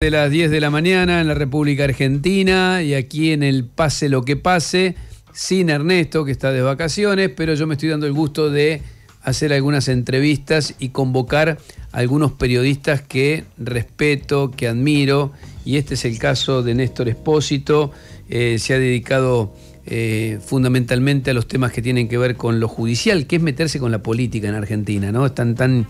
de las 10 de la mañana en la República Argentina y aquí en el Pase lo que pase, sin Ernesto que está de vacaciones, pero yo me estoy dando el gusto de hacer algunas entrevistas y convocar a algunos periodistas que respeto, que admiro, y este es el caso de Néstor Espósito, eh, se ha dedicado eh, fundamentalmente a los temas que tienen que ver con lo judicial, que es meterse con la política en Argentina, ¿no? Están tan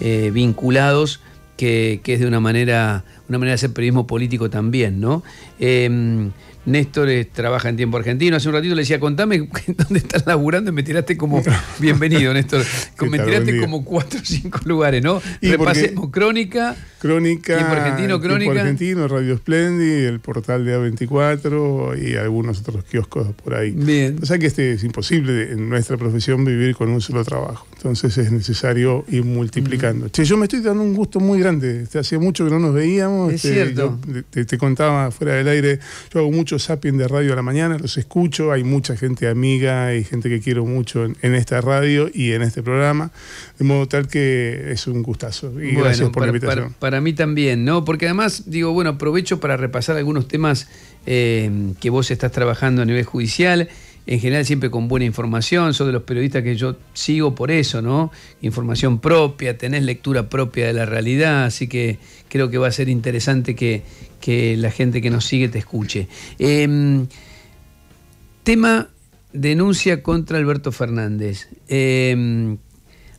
eh, vinculados que, es de una manera, una manera de hacer periodismo político también, ¿no? Em, Néstor trabaja en Tiempo Argentino. Hace un ratito le decía, contame dónde estás laburando y me tiraste como, bienvenido Néstor, me tiraste como cuatro o cinco lugares, ¿no? Repasemos Crónica, Crónica, Tiempo Argentino, Crónica. Tiempo Argentino, Radio Splendid, el portal de A24 y algunos otros kioscos por ahí. Bien. O sea que este, es imposible en nuestra profesión vivir con un solo trabajo. Entonces es necesario ir multiplicando. Mm. Che, yo me estoy dando un gusto muy grande. te este, hacía mucho que no nos veíamos. Es este, cierto. te, te contaba fuera del aire, yo hago mucho Sapien de Radio a la Mañana, los escucho, hay mucha gente amiga y gente que quiero mucho en, esta radio y en este programa, de modo tal que es un gustazo. Y gracias por la invitación. Para, mí también, ¿no? Porque además, digo, bueno, aprovecho para repasar algunos temas eh, que vos estás trabajando a nivel judicial en general siempre con buena información, sos de los periodistas que yo sigo por eso, ¿no? Información propia, tenés lectura propia de la realidad, así que creo que va a ser interesante que, la gente que nos sigue te escuche. Em, tema denuncia contra Alberto Fernández. Em,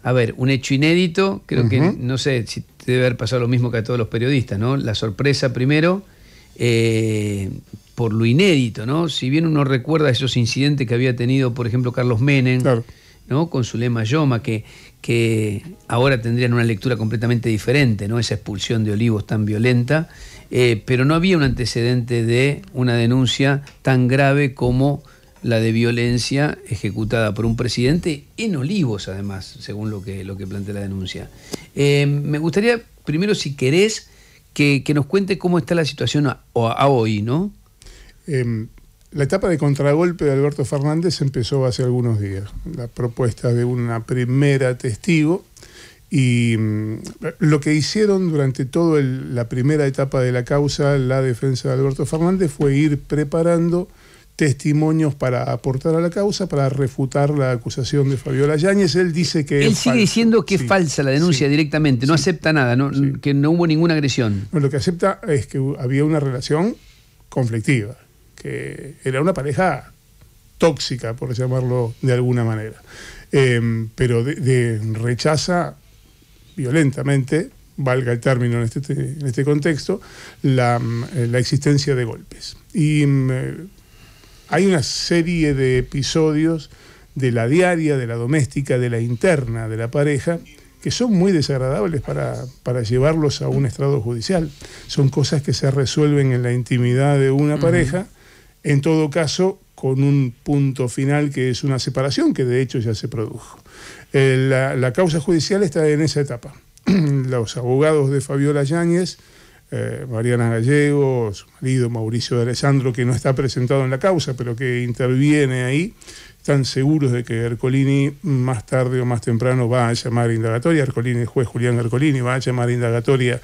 a ver, un hecho inédito, creo que no sé si debe haber pasado lo mismo que a todos los periodistas, ¿no? La sorpresa primero, eh, por lo inédito, ¿no? Si bien uno recuerda esos incidentes que había tenido, por ejemplo, Carlos Menem, ¿no? Con su lema Yoma, que, que ahora tendrían una lectura completamente diferente, ¿no? Esa expulsión de Olivos tan violenta, eh, pero no había un antecedente de una denuncia tan grave como la de violencia ejecutada por un presidente en Olivos, además, según lo que, lo que plantea la denuncia. Eh, me gustaría, primero, si querés, que, nos cuente cómo está la situación hoy, ¿no? Em, la etapa de contragolpe de Alberto Fernández empezó hace algunos días. La propuesta de una primera testigo y em, lo que hicieron durante toda la primera etapa de la causa, la defensa de Alberto Fernández, fue ir preparando testimonios para aportar a la causa, para refutar la acusación de Fabiola Yáñez. Él dice que... Él sigue diciendo que es falsa la denuncia directamente, no acepta nada, no, que no hubo ninguna agresión. lo que acepta es que había una relación conflictiva que era una pareja tóxica, por llamarlo de alguna manera. Em, pero de, rechaza violentamente, valga el término en este, en este contexto, la, eh, existencia de golpes. Y em, eh, hay una serie de episodios de la diaria, de la doméstica, de la interna de la pareja, que son muy desagradables para, llevarlos a un estrado judicial. Son cosas que se resuelven en la intimidad de una pareja en todo caso con un punto final que es una separación que de hecho ya se produjo. Eh, la, causa judicial está en esa etapa. Los abogados de Fabiola Yáñez, eh, Mariana Gallego, su marido Mauricio de Alessandro, que no está presentado en la causa, pero que interviene ahí, están seguros de que Ercolini más tarde o más temprano va a llamar a indagatoria, Ercolini, el juez Julián Ercolini va a llamar indagatoria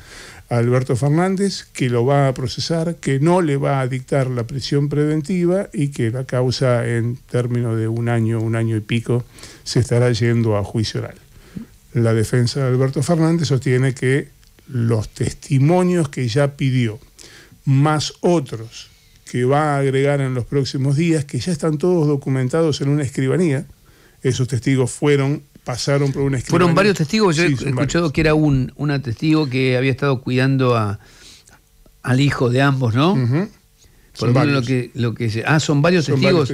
a Alberto Fernández, que lo va a procesar, que no le va a dictar la prisión preventiva y que la causa en términos de un año, un año y pico, se estará yendo a juicio oral. La defensa de Alberto Fernández sostiene que los testimonios que ya pidió, más otros que va a agregar en los próximos días, que ya están todos documentados en una escribanía. Esos testigos fueron, pasaron por una escribanía. Fueron varios testigos, yo he escuchado que era un una testigo que había estado cuidando a, al hijo de ambos, ¿no? son lo que, lo que ah, son varios testigos.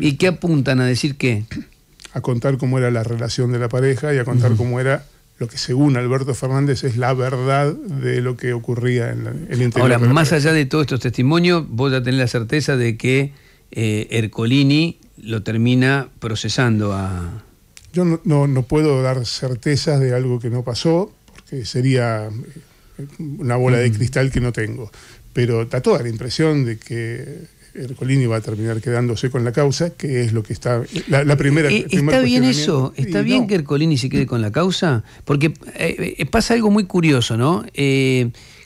¿Y qué apuntan a decir qué? A contar cómo era la relación de la pareja y a contar cómo era lo que según Alberto Fernández es la verdad de lo que ocurría en, el interior. Ahora, más allá de todos estos testimonios, voy a tener la certeza de que eh, Ercolini lo termina procesando a... Yo no, puedo dar certezas de algo que no pasó, porque sería eh, una bola de mm. cristal que no tengo. Pero da toda la impresión de que Ercolini va a terminar quedándose con la causa, que es lo que está. La, primera. Eh, ¿Está bien eso? ¿Está bien que Ercolini se quede con la causa? Porque eh, eh, pasa algo muy curioso, ¿no?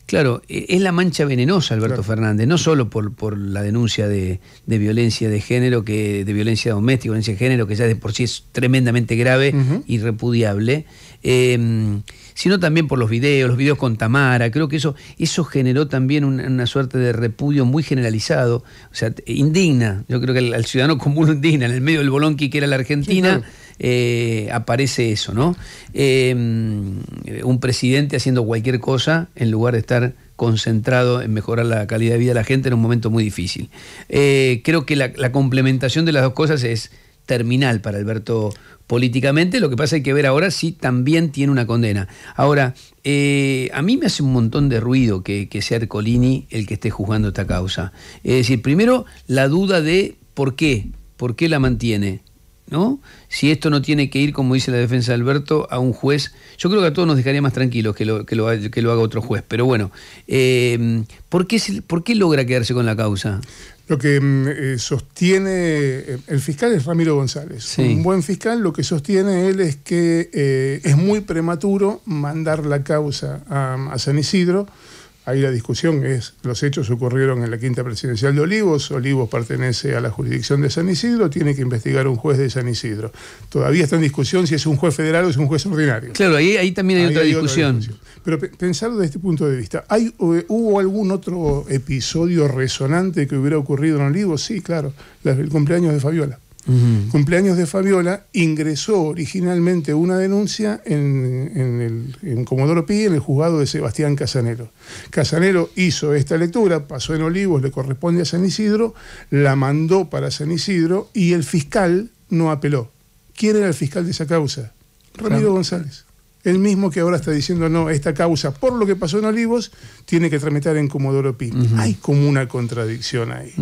claro, es la mancha venenosa, Alberto Fernández, no solo por, por la denuncia de, violencia de género, que, de violencia doméstica, violencia de género, que ya de por sí es tremendamente grave irrepudiable. y repudiable sino también por los videos, los videos con Tamara. Creo que eso, eso generó también una, suerte de repudio muy generalizado, o sea, indigna. Yo creo que al, ciudadano común indigna, en el medio del bolonqui que era la Argentina. Eh, aparece eso, ¿no? Em, eh, un presidente haciendo cualquier cosa en lugar de estar concentrado en mejorar la calidad de vida de la gente en un momento muy difícil. Eh, creo que la complementación de las dos cosas es terminal para Alberto políticamente. Lo que pasa hay que ver ahora si también tiene una condena. Ahora, eh, a mí me hace un montón de ruido que, sea Ercolini el que esté juzgando esta causa. Es decir, primero la duda de por qué, por qué la mantiene. ¿No? Si esto no tiene que ir, como dice la defensa de Alberto, a un juez, yo creo que a todos nos dejaría más tranquilos que lo, que lo, haga otro juez. Pero bueno, eh, qué, ¿por qué logra quedarse con la causa? Lo que mm, eh, sostiene eh, el fiscal es Ramiro González. Un buen fiscal, lo que sostiene él es que eh, es muy prematuro mandar la causa a San Isidro Ahí la discusión es, los hechos ocurrieron en la quinta presidencial de Olivos, Olivos pertenece a la jurisdicción de San Isidro, tiene que investigar un juez de San Isidro. Todavía está en discusión si es un juez federal o es un juez ordinario. Claro, ahí, ahí también hay, otra, discusión. Pero pensarlo desde este punto de vista, ¿hay, ¿hubo algún otro episodio resonante que hubiera ocurrido en Olivos? Sí, claro, el cumpleaños de Fabiola cumpleaños de Fabiola, ingresó originalmente una denuncia en, el, Comodoro Pi, en el juzgado de Sebastián Casanero. Casanero hizo esta lectura, pasó en Olivos, le corresponde a San Isidro, la mandó para San Isidro y el fiscal no apeló. ¿Quién era el fiscal de esa causa? Ramiro González el mismo que ahora está diciendo no, esta causa por lo que pasó en Olivos tiene que tramitar en Comodoro Pi. Hay como una contradicción ahí.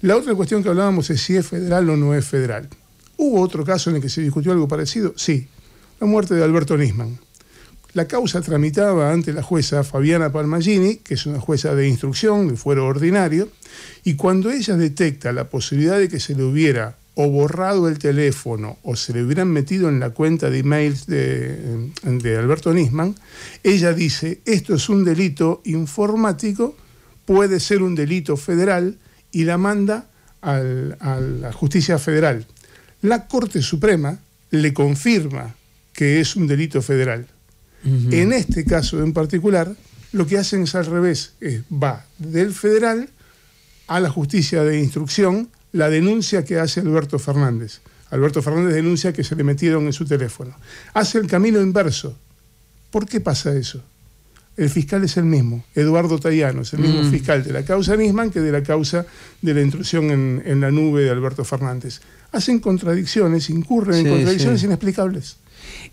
La otra cuestión que hablábamos es si es federal o no es federal. ¿Hubo otro caso en el que se discutió algo parecido? Sí, la muerte de Alberto Nisman. La causa tramitaba ante la jueza Fabiana Palmagini, que es una jueza de instrucción de fuero ordinario, y cuando ella detecta la posibilidad de que se le hubiera o borrado el teléfono o se le hubieran metido en la cuenta de emails de, Alberto Nisman, ella dice, esto es un delito informático, puede ser un delito federal y la manda a la justicia federal. La Corte Suprema le confirma que es un delito federal. En este caso en particular, lo que hacen es al revés, es, va del federal a la justicia de instrucción, la denuncia que hace Alberto Fernández. Alberto Fernández denuncia que se le metieron en su teléfono. Hace el camino inverso. ¿Por qué pasa eso? El fiscal es el mismo, Eduardo Tallano, es el mismo mm. fiscal de la causa misma que de la causa de la intrusión en, la nube de Alberto Fernández. Hacen contradicciones, incurren en contradicciones inexplicables.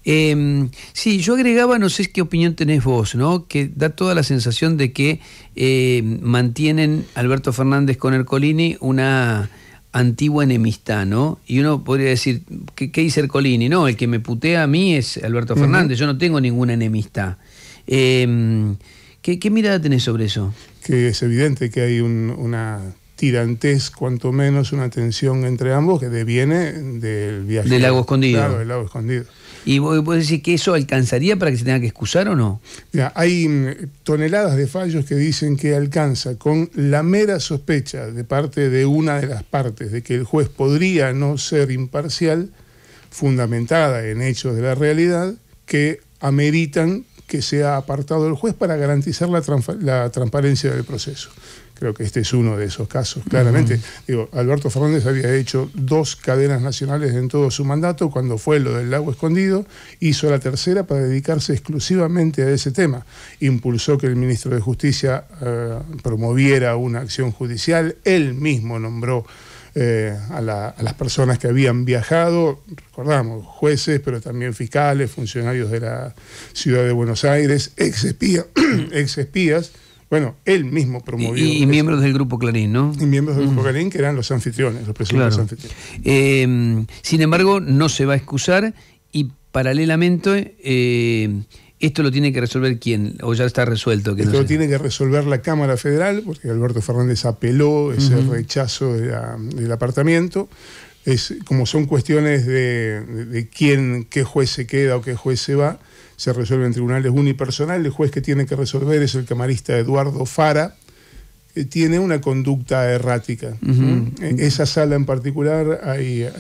Em, sí, yo agregaba, no sé qué opinión tenés vos, ¿no? Que da toda la sensación de que eh, mantienen Alberto Fernández con Ercolini una antigua enemistad, ¿no? Y uno podría decir, ¿qué, dice Ercolini? No, el que me putea a mí es Alberto Fernández, yo no tengo ninguna enemistad. Em, ¿qué, mirada tenés sobre eso? Que es evidente que hay una tirantez cuanto menos una tensión entre ambos que deviene del viaje. Del lago escondido. del lago escondido. ¿Y vos, decís que eso alcanzaría para que se tenga que excusar o no? hay mm, toneladas de fallos que dicen que alcanza con la mera sospecha de parte de una de las partes de que el juez podría no ser imparcial, fundamentada en hechos de la realidad, que ameritan que sea apartado el juez para garantizar la transparencia del proceso. Creo que este es uno de esos casos, claramente. Digo, Alberto Fernández había hecho dos cadenas nacionales en todo su mandato, cuando fue lo del lago escondido, hizo la tercera para dedicarse exclusivamente a ese tema. Impulsó que el ministro de Justicia eh, promoviera una acción judicial, él mismo nombró eh, a, las personas que habían viajado, recordamos, jueces, pero también fiscales, funcionarios de la ciudad de Buenos Aires, ex, ex espías bueno, él mismo promovió. Y, miembros del Grupo Clarín, ¿no? Y miembros del Grupo Clarín, que eran los anfitriones, los presidentes anfitriones. Em, sin embargo, no se va a excusar y paralelamente. Eh, ¿Esto lo tiene que resolver quién? ¿O ya está resuelto? Esto lo tiene que resolver la Cámara Federal, porque Alberto Fernández apeló ese rechazo del apartamento. Es, como son cuestiones de, quién, qué juez se queda o qué juez se va, se resuelve en tribunales unipersonales. El juez que tiene que resolver es el camarista Eduardo Fara, que tiene una conducta errática. ¿Mm? en esa sala en particular, hay, eh,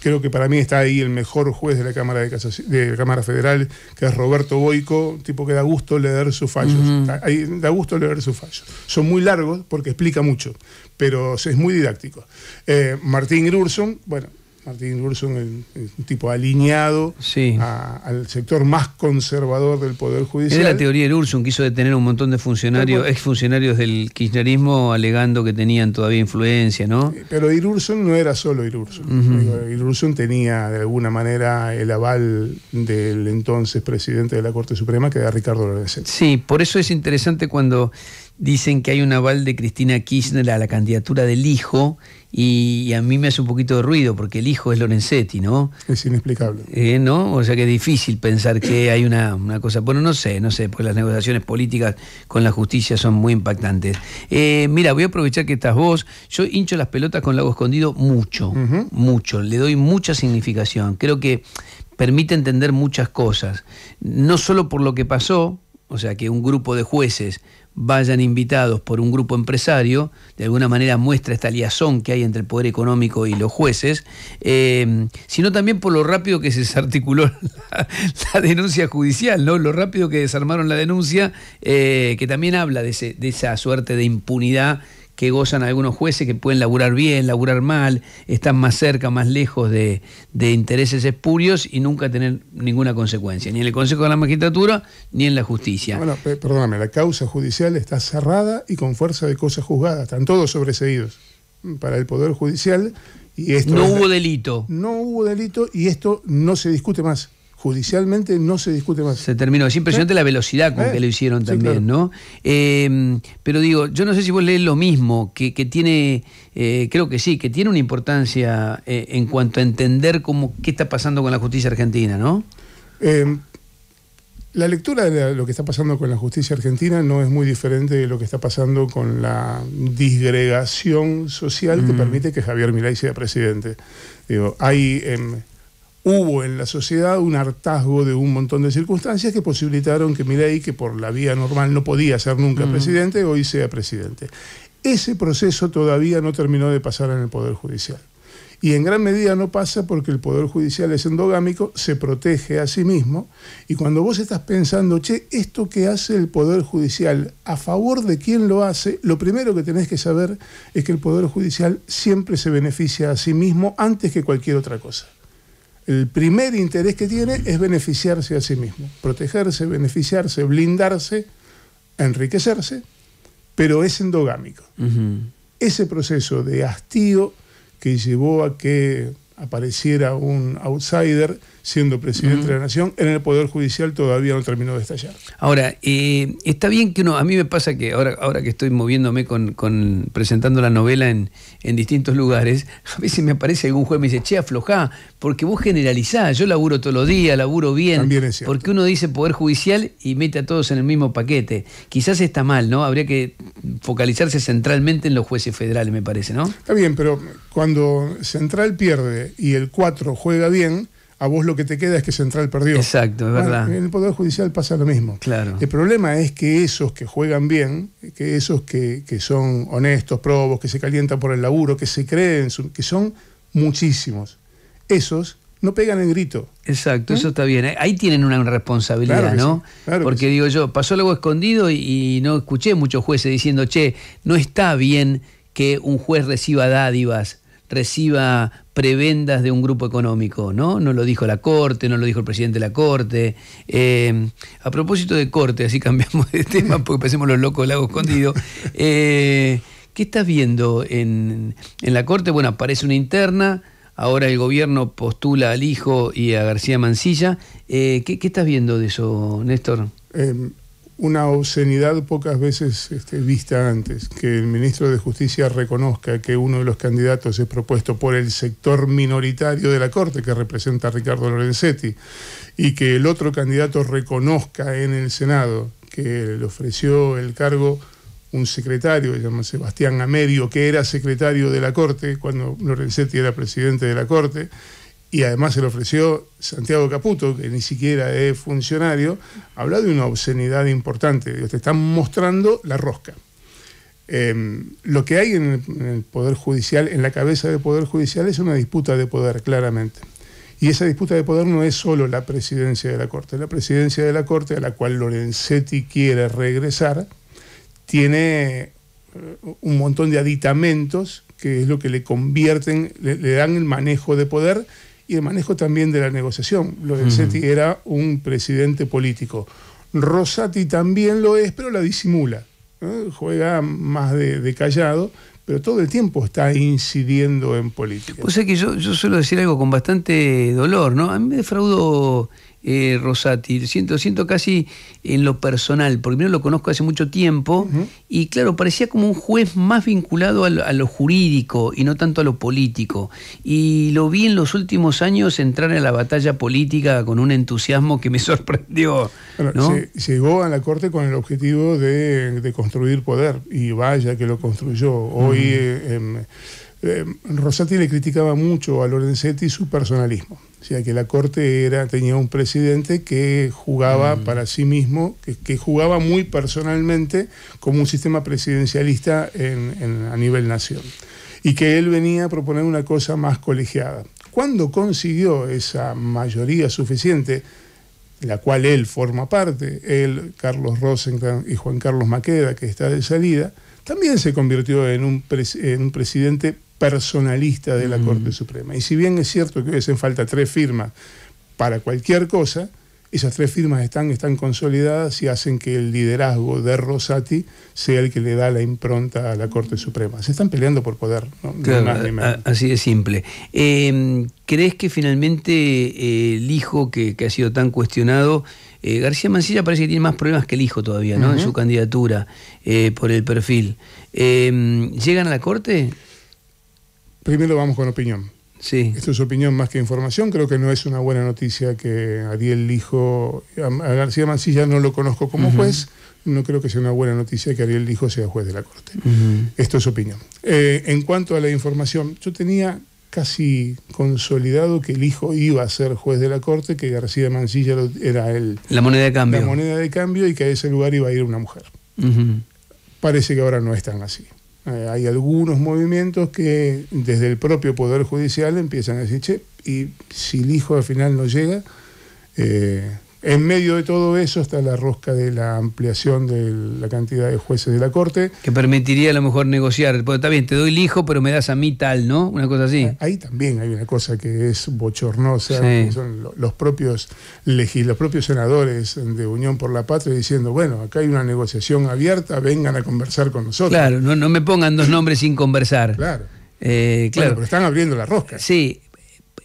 creo que para mí está ahí el mejor juez de la Cámara, de, de Cámara Federal, que es Roberto Boico, tipo que da gusto leer sus fallos. da gusto leer sus fallos. Son muy largos porque explica mucho, pero es muy didáctico. Eh, Martín Grurson, bueno, Martín Urson un tipo alineado al sector más conservador del Poder Judicial. Es la teoría de que quiso detener un montón de funcionarios, exfuncionarios del kirchnerismo, alegando que tenían todavía influencia, ¿no? Eh, pero Irurson no era solo Irurson. Uh tenía de alguna manera el aval del entonces presidente de la Corte Suprema, que era Ricardo Lorenzetti. Sí, por eso es interesante cuando dicen que hay un aval de Cristina Kirchner a la candidatura del hijo y, a mí me hace un poquito de ruido porque el hijo es Lorenzetti, ¿no? Es inexplicable. Eh, ¿No? O sea que es difícil pensar que hay una, cosa... Bueno, no sé, no sé, porque las negociaciones políticas con la justicia son muy impactantes. Eh, mira, voy a aprovechar que estás vos. Yo hincho las pelotas con Lago Escondido mucho, mucho. Le doy mucha significación. Creo que permite entender muchas cosas. No solo por lo que pasó, o sea que un grupo de jueces vayan invitados por un grupo empresario, de alguna manera muestra esta liazón que hay entre el poder económico y los jueces, eh, sino también por lo rápido que se desarticuló la, denuncia judicial, ¿no? lo rápido que desarmaron la denuncia, eh, que también habla de, de esa suerte de impunidad que gozan algunos jueces que pueden laburar bien, laburar mal, están más cerca, más lejos de, intereses espurios y nunca tener ninguna consecuencia, ni en el Consejo de la Magistratura ni en la justicia. Bueno, perdóname, la causa judicial está cerrada y con fuerza de cosas juzgadas, están todos sobreseídos para el Poder Judicial y No hubo delito. No hubo delito y esto no se discute más judicialmente no se discute más. Se terminó. Es impresionante ¿Eh? la velocidad con ¿Eh? que lo hicieron también, ¿no? Em, pero digo, yo no sé si vos lees lo mismo, que, tiene, eh, creo que sí, que tiene una importancia en cuanto a entender cómo, qué está pasando con la justicia argentina, ¿no? Em, la lectura de lo que está pasando con la justicia argentina no es muy diferente de lo que está pasando con la disgregación social que mm. permite que Javier Milei sea presidente. Digo, hay em, hubo en la sociedad un hartazgo de un montón de circunstancias que posibilitaron que Milei, que por la vía normal no podía ser nunca presidente, hoy sea presidente. Ese proceso todavía no terminó de pasar en el Poder Judicial. Y en gran medida no pasa porque el Poder Judicial es endogámico, se protege a sí mismo, y cuando vos estás pensando, che, esto que hace el Poder Judicial, a favor de quién lo hace, lo primero que tenés que saber es que el Poder Judicial siempre se beneficia a sí mismo antes que cualquier otra cosa el primer interés que tiene es beneficiarse a sí mismo, protegerse, beneficiarse, blindarse, enriquecerse, pero es endogámico. Ese proceso de hastío que llevó a que apareciera un outsider siendo presidente de la nación, en el Poder Judicial todavía no terminó de estallar. Ahora, eh, está bien que uno, a mí me pasa que ahora, ahora que estoy moviéndome con, presentando la novela en, en, distintos lugares, a veces me aparece algún juez y me dice, che, aflojá, porque vos generalizás, yo laburo todos los días, laburo bien, porque uno dice Poder Judicial y mete a todos en el mismo paquete. Quizás está mal, ¿no? Habría que focalizarse centralmente en los jueces federales, me parece, ¿no? Está bien, pero cuando Central pierde y el 4 juega bien, a vos lo que te queda es que Central perdió. Exacto, es verdad. En el Poder Judicial pasa lo mismo. Claro. El problema es que esos que juegan bien, que esos que, son honestos, probos, que se calientan por el laburo, que se creen, que son muchísimos, esos no pegan el grito. Exacto, ¿Eh? eso está bien. Ahí tienen una responsabilidad, ¿no? claro Porque digo yo, pasó algo escondido y no escuché muchos jueces diciendo, che, no está bien que un juez reciba dádivas reciba prebendas de un grupo económico, ¿no? No lo dijo la Corte, no lo dijo el presidente de la Corte. Eh, a propósito de Corte, así cambiamos de tema porque pasemos los locos del lago escondido. Eh, ¿Qué estás viendo en, la Corte? Bueno, aparece una interna, ahora el gobierno postula al hijo y a García Mancilla. Eh, ¿qué, ¿qué, estás viendo de eso, Néstor? Em, una obscenidad pocas veces este, vista antes, que el ministro de Justicia reconozca que uno de los candidatos es propuesto por el sector minoritario de la Corte, que representa Ricardo Lorenzetti, y que el otro candidato reconozca en el Senado que le ofreció el cargo un secretario, llama Sebastián Amerio, que era secretario de la Corte cuando Lorenzetti era presidente de la Corte, y además se lo ofreció Santiago Caputo, que ni siquiera es funcionario, habla de una obscenidad importante. Te están mostrando la rosca. Em, lo que hay en el, Poder Judicial, en la cabeza del Poder Judicial, es una disputa de poder, claramente. Y esa disputa de poder no es solo la presidencia de la Corte. La presidencia de la Corte, a la cual Lorenzetti quiere regresar, tiene eh, un montón de aditamentos que es lo que le convierten, le dan el manejo de poder y el manejo también de la negociación. Lorenzetti era un presidente político. Rosati también lo es, pero la disimula. Juega más de, callado, pero todo el tiempo está incidiendo en política. O sea que yo, suelo decir algo con bastante dolor, ¿no? A mí me defraudo eh, Rosati, siento, siento casi en lo personal, porque primero lo conozco hace mucho tiempo, y claro, parecía como un juez más vinculado a lo, jurídico y no tanto a lo político. Y lo vi en los últimos años entrar en la batalla política con un entusiasmo que me sorprendió. llegó a la Corte con el objetivo de, construir poder, y vaya que lo construyó. Hoy eh, Rosati le criticaba mucho a Lorenzetti su personalismo. O sea, que la corte era, tenía un presidente que jugaba mm. para sí mismo, que, jugaba muy personalmente como un sistema presidencialista a nivel nación. Y que él venía a proponer una cosa más colegiada. Cuando consiguió esa mayoría suficiente, la cual él forma parte, él, Carlos Rosenthal y Juan Carlos Maqueda, que está de salida, también se convirtió en un, en un presidente personalista de la mm. Corte Suprema. Y si bien es cierto que hacen falta tres firmas para cualquier cosa, esas tres firmas están, están consolidadas y hacen que el liderazgo de Rosati sea el que le da la impronta a la Corte Suprema. Se están peleando por poder, ¿no? más, así de simple. Em, ¿Crees que finalmente eh, el hijo que, ha sido tan cuestionado, eh, García Mancilla parece que tiene más problemas que el hijo todavía, ¿no? En su candidatura eh, por el perfil. Em, ¿Llegan a la Corte? Primero vamos con opinión. Sí. Esto es opinión más que información. Creo que no es una buena noticia que Ariel Lijo, a García Mancilla no lo conozco como juez, no creo que sea una buena noticia que Ariel Lijo sea juez de la Corte. Esto es opinión. Eh, en cuanto a la información, yo tenía casi consolidado que el hijo iba a ser juez de la corte, que García Mancilla era el... La moneda de cambio. La moneda de cambio y que a ese lugar iba a ir una mujer. Parece que ahora no es tan así. Eh, hay algunos movimientos que desde el propio Poder Judicial empiezan a decir, che, y si el hijo al final no llega, eh, en medio de todo eso está la rosca de la ampliación de la cantidad de jueces de la Corte. Que permitiría a lo mejor negociar. está bien, te doy el hijo, pero me das a mí tal, ¿no? Una cosa así. Ah, ahí también hay una cosa que es bochornosa, son los propios, los propios senadores de Unión por la Patria diciendo, bueno, acá hay una negociación abierta, vengan a conversar con nosotros. Claro, no, me pongan dos nombres sin conversar. Claro. Eh, claro. pero están abriendo la rosca. Sí,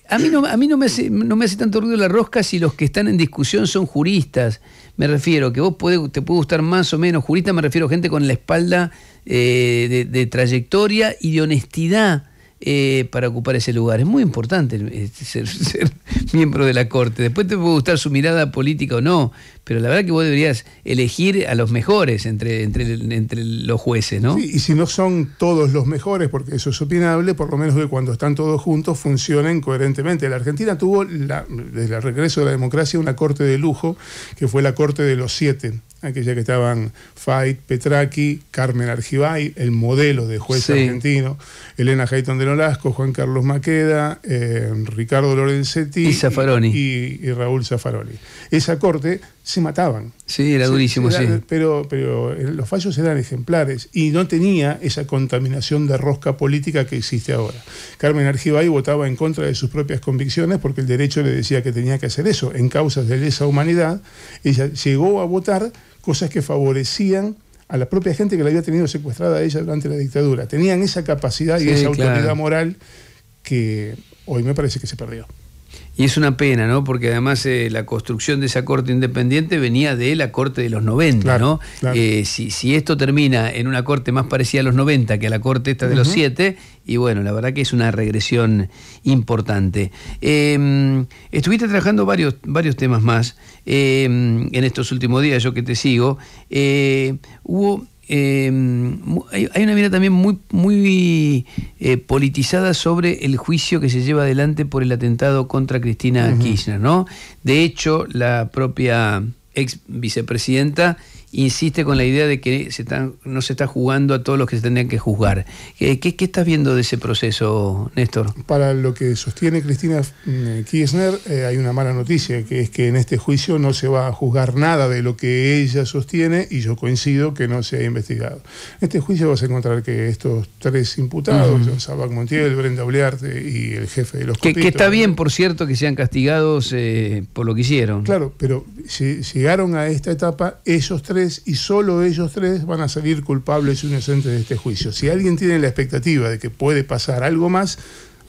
a mí, no, a mí no, me hace, me hace tanto ruido la rosca si los que están en discusión son juristas. Me refiero, que vos te puede gustar más o menos. Jurista me refiero a gente con la espalda eh, de, trayectoria y de honestidad. Eh, para ocupar ese lugar. Es muy importante eh, ser, miembro de la Corte. Después te puede gustar su mirada política o no, pero la verdad que vos deberías elegir a los mejores entre, entre, los jueces, ¿no? Sí, y si no son todos los mejores, porque eso es opinable, por lo menos que cuando están todos juntos funcionen coherentemente. La Argentina tuvo, la, desde el regreso de la democracia, una Corte de lujo, que fue la Corte de los Siete aquella que estaban Fait, Petraki, Carmen Argibay, el modelo de juez argentino, Elena Hayton de Nolasco, Juan Carlos Maqueda, eh, Ricardo Lorenzetti y, Y, Raúl Zaffaroni. Esa corte se mataban. Sí, era durísimo, sí. Pero, pero eh, los fallos eran ejemplares y no tenía esa contaminación de rosca política que existe ahora. Carmen Argibay votaba en contra de sus propias convicciones porque el derecho le decía que tenía que hacer eso. En causas de lesa humanidad, ella llegó a votar cosas que favorecían a la propia gente que la había tenido secuestrada a ella durante la dictadura. Tenían esa capacidad y esa autoridad moral que hoy me parece que se perdió. Y es una pena, ¿no? Porque además eh, la construcción de esa corte independiente venía de la corte de los 90, ¿no? Eh, si, esto termina en una corte más parecida a los 90 que a la corte esta de los 7, y bueno, la verdad que es una regresión importante. Em, estuviste trabajando varios, varios temas más em, en estos últimos días, yo que te sigo. Eh, hubo eh, hay una mira también muy, muy eh, politizada sobre el juicio que se lleva adelante por el atentado contra Cristina Kirchner, ¿no? De hecho, la propia ex vicepresidenta insiste con la idea de que se están, no se está jugando a todos los que se tendrían que juzgar. Eh, ¿Qué, estás viendo de ese proceso, Néstor? Para lo que sostiene Cristina mm, Kirchner, eh, hay una mala noticia, que es que en este juicio no se va a juzgar nada de lo que ella sostiene, y yo coincido que no se ha investigado. En este juicio vas a encontrar que estos tres imputados, uh Montiel, Brenda Oblearte y el jefe de los Que, que está bien, por cierto, que sean castigados eh, por lo que hicieron. Claro, pero si llegaron a esta etapa, esos tres y solo ellos tres van a salir culpables y inocentes de este juicio. Si alguien tiene la expectativa de que puede pasar algo más,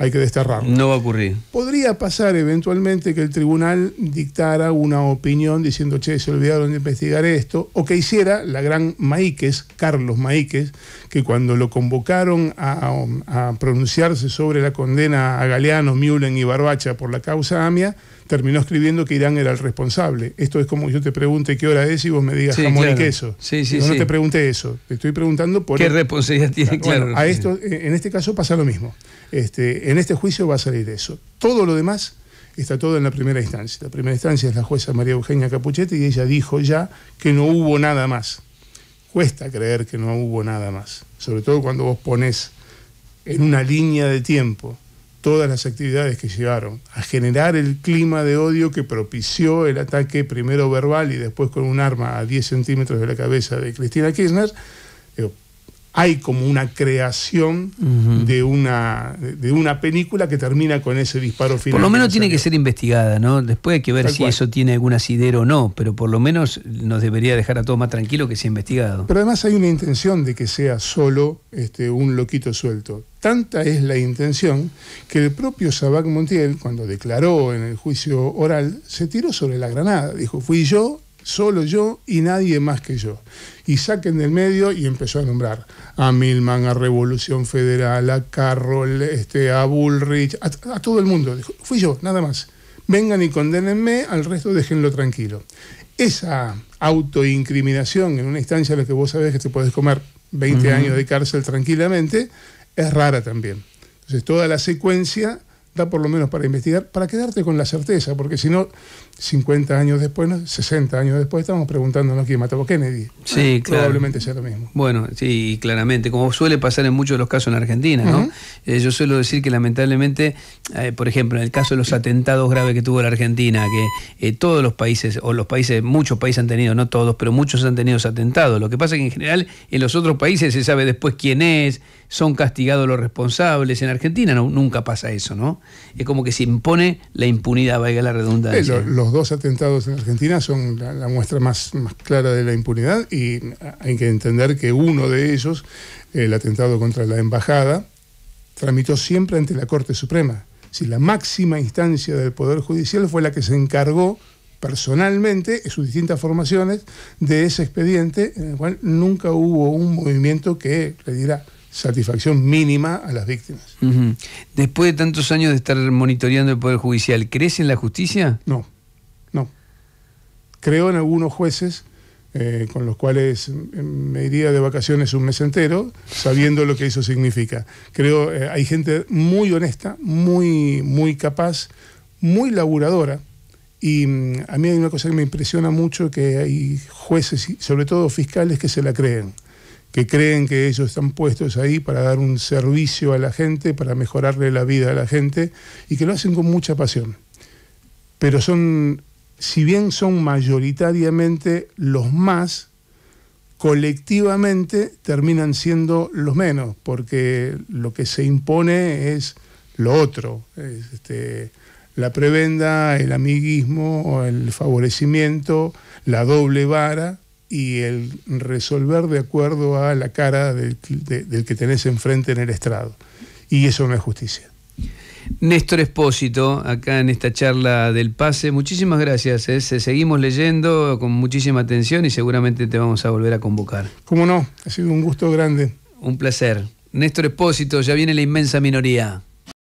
hay que desterrarlo. No va a ocurrir. Podría pasar eventualmente que el tribunal dictara una opinión diciendo, che, se olvidaron de investigar esto, o que hiciera la gran Maíques, Carlos Maíques, que cuando lo convocaron a, pronunciarse sobre la condena a Galeano, Mullen y Barbacha por la causa AMIA, terminó escribiendo que Irán era el responsable. Esto es como yo te pregunte qué hora es y vos me digas jamón y queso. Sí, yo no te pregunté eso, te estoy preguntando por... ¿Qué responsabilidad tiene? claro. A esto, eh, en este caso pasa lo mismo. Este, en este juicio va a salir eso. Todo lo demás está todo en la primera instancia. La primera instancia es la jueza María Eugenia Capuchetti y ella dijo ya que no hubo nada más. Cuesta creer que no hubo nada más, sobre todo cuando vos pones en una línea de tiempo todas las actividades que llevaron a generar el clima de odio que propició el ataque primero verbal y después con un arma a 10 centímetros de la cabeza de Cristina Kirchner, hay como una creación de, una, de una película que termina con ese disparo final. Por lo menos tiene que ser investigada, ¿no? Después hay que ver si eso tiene algún asidero o no, pero por lo menos nos debería dejar a todos más tranquilos que sea investigado. Pero además hay una intención de que sea solo este, un loquito suelto. Tanta es la intención que el propio Sabac Montiel, cuando declaró en el juicio oral, se tiró sobre la granada. Dijo, fui yo solo yo y nadie más que yo. Y saquen del medio y empezó a nombrar a Milman, a Revolución Federal, a Carroll, este, a Bullrich, a, todo el mundo. fui yo, nada más. Vengan y condenenme, al resto déjenlo tranquilo. Esa autoincriminación en una instancia en la que vos sabés que te podés comer 20 años de cárcel tranquilamente es rara también. Entonces toda la secuencia da por lo menos para investigar, para quedarte con la certeza, porque si no, 50 años después, 60 años después, estamos preguntándonos quién mató a Kennedy. Sí, ah, claro. Probablemente sea lo mismo. Bueno, sí, claramente, como suele pasar en muchos de los casos en Argentina, ¿no? Eh, yo suelo decir que lamentablemente, eh, por ejemplo, en el caso de los atentados graves que tuvo la Argentina, que eh, todos los países, o los países, muchos países han tenido, no todos, pero muchos han tenido atentados. Lo que pasa es que en general en los otros países se sabe después quién es, son castigados los responsables. En Argentina nunca pasa eso, ¿no? Es como que se impone la impunidad, valga la redundancia. los dos atentados en Argentina son la, muestra más, más, clara de la impunidad y hay que entender que uno de ellos, el atentado contra la embajada, tramitó siempre ante la Corte Suprema. Si la máxima instancia del Poder Judicial fue la que se encargó personalmente, en sus distintas formaciones, de ese expediente en el cual nunca hubo un movimiento que le dirá satisfacción mínima a las víctimas. Después de tantos años de estar monitoreando el Poder Judicial, ¿crees en la justicia? No, no. Creo en algunos jueces eh, con los cuales me iría de vacaciones un mes entero, sabiendo lo que eso significa. Creo eh, hay gente muy honesta, muy, muy capaz, muy laburadora. Y mm, a mí hay una cosa que me impresiona mucho, que hay jueces, sobre todo fiscales, que se la creen que creen que ellos están puestos ahí para dar un servicio a la gente, para mejorarle la vida a la gente, y que lo hacen con mucha pasión. Pero son, si bien son mayoritariamente los más, colectivamente terminan siendo los menos, porque lo que se impone es lo otro, este, la prebenda, el amiguismo, el favorecimiento, la doble vara, y el resolver de acuerdo a la cara del, que tenés enfrente en el estrado. Y eso no es justicia. Néstor Espósito, acá en esta charla del pase, muchísimas gracias. ¿eh? Seguimos leyendo con muchísima atención y seguramente te vamos a volver a convocar. Cómo no, ha sido un gusto grande. Un placer. Néstor Espósito, ya viene la inmensa minoría.